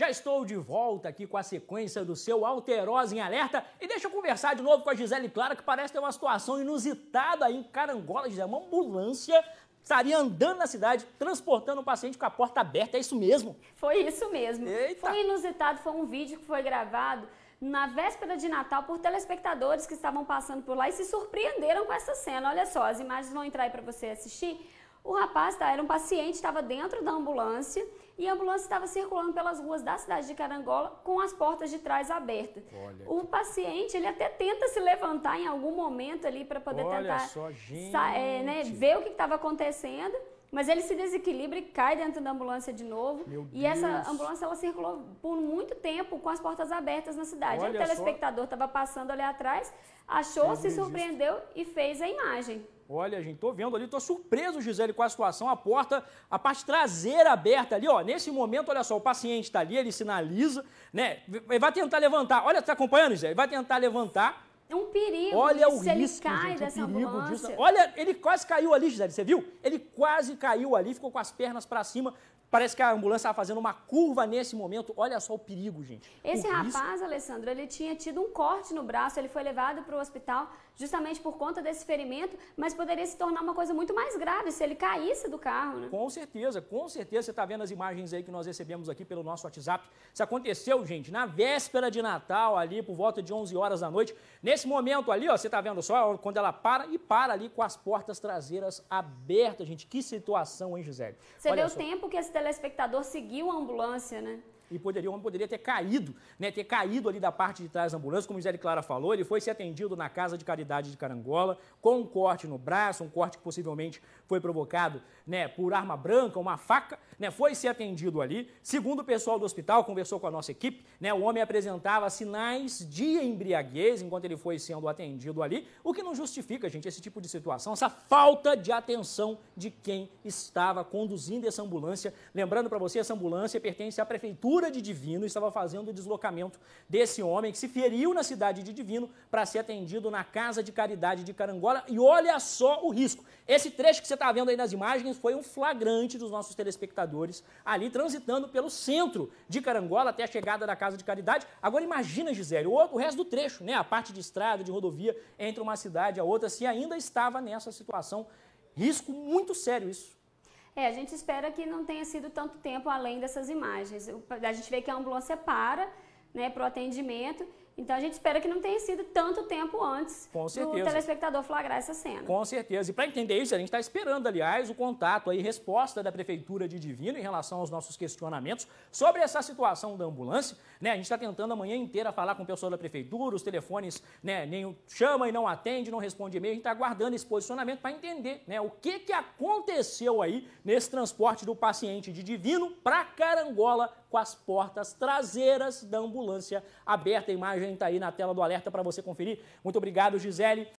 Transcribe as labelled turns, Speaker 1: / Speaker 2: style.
Speaker 1: Já estou de volta aqui com a sequência do seu Alterosa em Alerta e deixa eu conversar de novo com a Gisele Clara, que parece ter uma situação inusitada aí em Carangola, Gisele, uma ambulância estaria andando na cidade, transportando um paciente com a porta aberta, é isso mesmo? Foi isso
Speaker 2: mesmo. Eita. Foi inusitado, foi um vídeo que foi gravado na véspera de Natal por telespectadores que estavam passando por lá e se surpreenderam com essa cena. Olha só, as imagens vão entrar aí para você assistir. O rapaz tá, era um paciente, estava dentro da ambulância e a ambulância estava circulando pelas ruas da cidade de Carangola com as portas de trás abertas. Olha o paciente, ele até tenta se levantar em algum momento ali para poder Olha tentar só, É, né, ver o que estava acontecendo. Mas ele se desequilibra e cai dentro da ambulância de novo. Meu e Deus. essa ambulância ela circulou por muito tempo com as portas abertas na cidade. Olha o telespectador estava passando ali atrás, achou, se surpreendeu e fez a imagem.
Speaker 1: Olha, gente, tô vendo ali, tô surpreso, Gisele, com a situação. A porta, a parte traseira aberta ali, ó. Nesse momento, olha só, o paciente está ali, ele sinaliza, né? Ele vai tentar levantar. Olha, tá acompanhando, Gisele? Ele vai tentar levantar. É um perigo. Olha o se risco, ele cai gente, é dessa um perigo disso. Olha, ele quase caiu ali, Gisele, você viu? Ele quase caiu ali, ficou com as pernas para cima. Parece que a ambulância estava tá fazendo uma curva nesse momento. Olha só o perigo, gente. Esse o rapaz, risco...
Speaker 2: Alessandro, ele tinha tido um corte no braço, ele foi levado para o hospital justamente por conta desse ferimento, mas poderia se tornar uma coisa muito mais grave
Speaker 1: se ele caísse do carro, né? Com certeza, com certeza. Você está vendo as imagens aí que nós recebemos aqui pelo nosso WhatsApp. Isso aconteceu, gente, na véspera de Natal, ali por volta de 11 horas da noite. Nesse momento ali, ó, você está vendo só quando ela para e para ali com as portas traseiras abertas, gente. Que situação, hein, Gisele? Você Olha deu só. tempo
Speaker 2: que esse telespectador seguiu a ambulância, né?
Speaker 1: e poderia, o homem poderia ter caído, né, ter caído ali da parte de trás da ambulância, como Gisele Clara falou, ele foi ser atendido na Casa de Caridade de Carangola, com um corte no braço, um corte que possivelmente foi provocado né, por arma branca, uma faca, né, foi ser atendido ali. Segundo o pessoal do hospital, conversou com a nossa equipe, né, o homem apresentava sinais de embriaguez enquanto ele foi sendo atendido ali, o que não justifica, gente, esse tipo de situação, essa falta de atenção de quem estava conduzindo essa ambulância. Lembrando para você, essa ambulância pertence à prefeitura figura de Divino estava fazendo o deslocamento desse homem que se feriu na cidade de Divino para ser atendido na Casa de Caridade de Carangola. E olha só o risco. Esse trecho que você está vendo aí nas imagens foi um flagrante dos nossos telespectadores ali transitando pelo centro de Carangola até a chegada da Casa de Caridade. Agora imagina, Gisele, o, o resto do trecho, né? a parte de estrada, de rodovia, entre uma cidade e a outra, se ainda estava nessa situação. Risco muito sério isso.
Speaker 2: É, a gente espera que não tenha sido tanto tempo além dessas imagens. A gente vê que a ambulância para né, para o atendimento então a gente espera que não tenha sido tanto tempo antes do telespectador flagrar essa cena.
Speaker 1: Com certeza. E para entender isso, a gente está esperando, aliás, o contato aí, resposta da Prefeitura de Divino em relação aos nossos questionamentos sobre essa situação da ambulância. Né? A gente está tentando a manhã inteira falar com o pessoal da Prefeitura, os telefones né, nem chama e não atende, não responde e-mail. A gente está aguardando esse posicionamento para entender né, o que, que aconteceu aí nesse transporte do paciente de Divino para Carangola com as portas traseiras da ambulância aberta. A imagem também está aí na tela do alerta para você conferir. Muito obrigado, Gisele.